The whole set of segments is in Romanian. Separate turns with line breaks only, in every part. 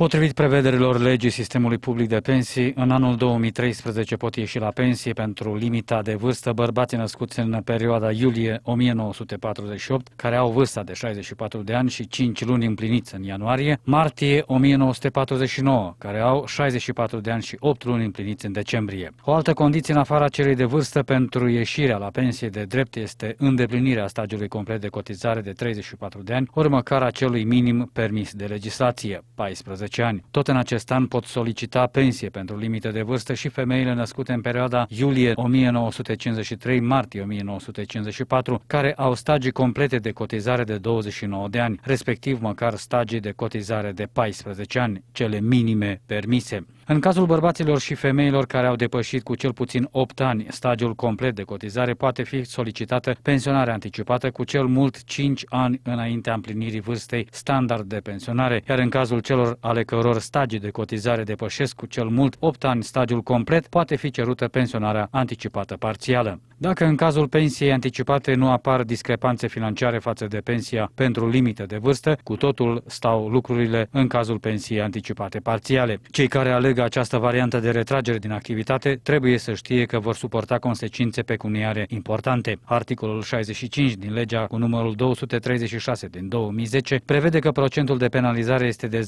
Potrivit prevederilor legii sistemului public de pensii, în anul 2013 pot ieși la pensie pentru limita de vârstă bărbații născuți în perioada iulie 1948, care au vârsta de 64 de ani și 5 luni împliniți în ianuarie, martie 1949, care au 64 de ani și 8 luni împliniți în decembrie. O altă condiție în afara celei de vârstă pentru ieșirea la pensie de drept este îndeplinirea stagiului complet de cotizare de 34 de ani, ori măcar acelui minim permis de legislație, 14 18 ani. Tot în acest an pot solicita pensie pentru limită de vârstă și femeile născute în perioada iulie 1953-martie 1954, care au stagii complete de cotizare de 29 de ani, respectiv măcar stagii de cotizare de 14 ani, cele minime permise. În cazul bărbaților și femeilor care au depășit cu cel puțin 8 ani stadiul complet de cotizare, poate fi solicitată pensionare anticipată cu cel mult 5 ani înaintea împlinirii vârstei standard de pensionare, iar în cazul celor ale căror stagii de cotizare depășesc cu cel mult 8 ani stadiul complet, poate fi cerută pensionarea anticipată parțială. Dacă în cazul pensiei anticipate nu apar discrepanțe financiare față de pensia pentru limită de vârstă, cu totul stau lucrurile în cazul pensiei anticipate parțiale. Cei care aleg această variantă de retragere din activitate trebuie să știe că vor suporta consecințe pecuniare importante. Articolul 65 din legea cu numărul 236 din 2010 prevede că procentul de penalizare este de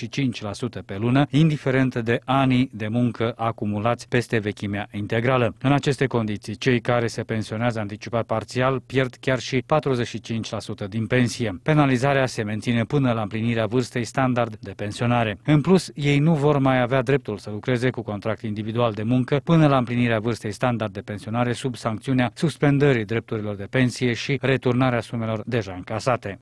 0,75% pe lună, indiferent de anii de muncă acumulați peste vechimea integrală. În aceste condiții, pendiții. Cei care se pensionează anticipat parțial pierd chiar și 45% din pensie. Penalizarea se menține până la împlinirea vârstei standard de pensionare. În plus, ei nu vor mai avea dreptul să lucreze cu contract individual de muncă până la împlinirea vârstei standard de pensionare sub sancțiunea suspendării drepturilor de pensie și returnarea sumelor deja încasate.